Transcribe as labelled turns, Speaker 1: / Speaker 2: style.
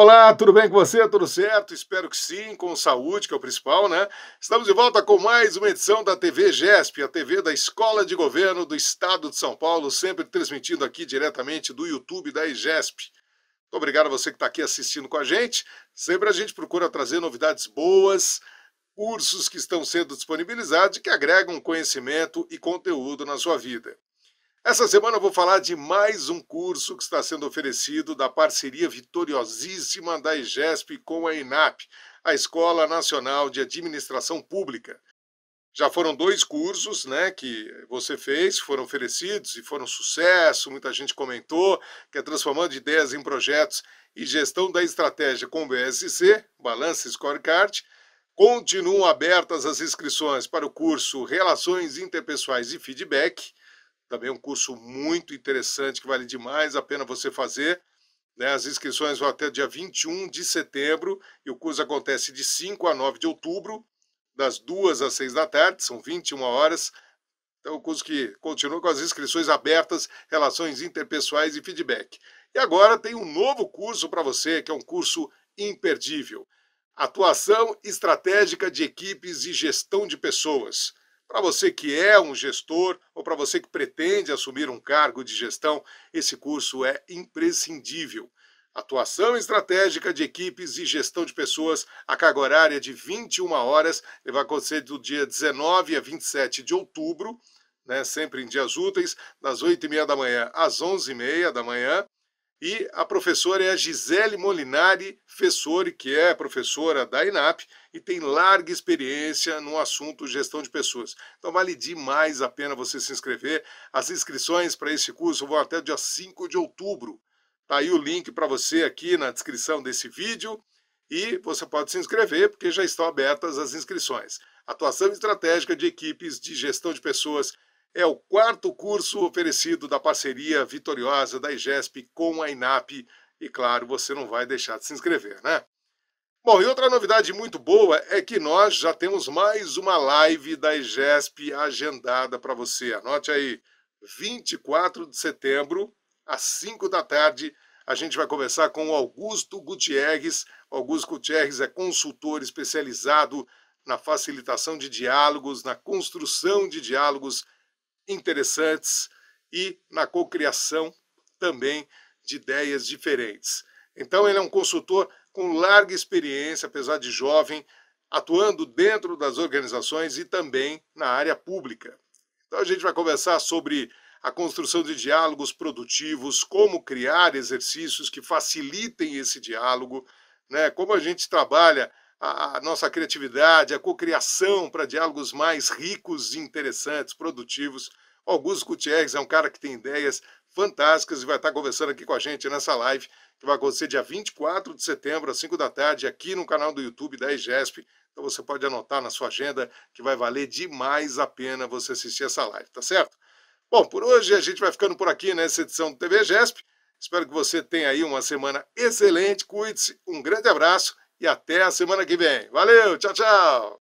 Speaker 1: Olá, tudo bem com você? Tudo certo? Espero que sim, com saúde, que é o principal, né? Estamos de volta com mais uma edição da TV GESP, a TV da Escola de Governo do Estado de São Paulo, sempre transmitindo aqui diretamente do YouTube da IGESP. Muito obrigado a você que está aqui assistindo com a gente. Sempre a gente procura trazer novidades boas, cursos que estão sendo disponibilizados e que agregam conhecimento e conteúdo na sua vida. Essa semana eu vou falar de mais um curso que está sendo oferecido da parceria vitoriosíssima da IGESP com a Inap, a Escola Nacional de Administração Pública. Já foram dois cursos né, que você fez, foram oferecidos e foram sucesso, muita gente comentou, que é Transformando Ideias em Projetos e Gestão da Estratégia com o BSC, Balance Scorecard, continuam abertas as inscrições para o curso Relações Interpessoais e Feedback, também é um curso muito interessante que vale demais a pena você fazer. Né? As inscrições vão até dia 21 de setembro e o curso acontece de 5 a 9 de outubro, das 2 às 6 da tarde, são 21 horas. Então, o curso que continua com as inscrições abertas, relações interpessoais e feedback. E agora tem um novo curso para você, que é um curso imperdível. Atuação estratégica de equipes e gestão de pessoas. Para você que é um gestor ou para você que pretende assumir um cargo de gestão, esse curso é imprescindível. Atuação estratégica de equipes e gestão de pessoas, a carga horária de 21 horas, ele vai acontecer do dia 19 a 27 de outubro, né, sempre em dias úteis, das 8h30 da manhã às 11h30 da manhã. E a professora é a Gisele Molinari Fessori, que é professora da INAP e tem larga experiência no assunto gestão de pessoas. Então vale demais a pena você se inscrever. As inscrições para esse curso vão até dia 5 de outubro. Está aí o link para você aqui na descrição desse vídeo e você pode se inscrever porque já estão abertas as inscrições. Atuação estratégica de equipes de gestão de pessoas é o quarto curso oferecido da parceria vitoriosa da IGESP com a INAP. E claro, você não vai deixar de se inscrever, né? Bom, e outra novidade muito boa é que nós já temos mais uma live da IGESP agendada para você. Anote aí, 24 de setembro, às 5 da tarde, a gente vai conversar com o Augusto Gutierrez. Augusto Gutierrez é consultor especializado na facilitação de diálogos, na construção de diálogos interessantes e na cocriação também de ideias diferentes. Então ele é um consultor com larga experiência, apesar de jovem, atuando dentro das organizações e também na área pública. Então a gente vai conversar sobre a construção de diálogos produtivos, como criar exercícios que facilitem esse diálogo, né? Como a gente trabalha a, nossa criatividade, a cocriação para diálogos mais ricos e interessantes, produtivos. Augusto Gutierrez é um cara que tem ideias fantásticas e vai estar conversando aqui com a gente nessa live, que vai acontecer dia 24 de setembro, às 5 da tarde, aqui no canal do YouTube da IGESP. Então você pode anotar na sua agenda que vai valer demais a pena você assistir essa live, tá certo? Bom, por hoje a gente vai ficando por aqui nessa edição do TV GESP. Espero que você tenha aí uma semana excelente, cuide-se, um grande abraço e até a semana que vem. Valeu, tchau, tchau!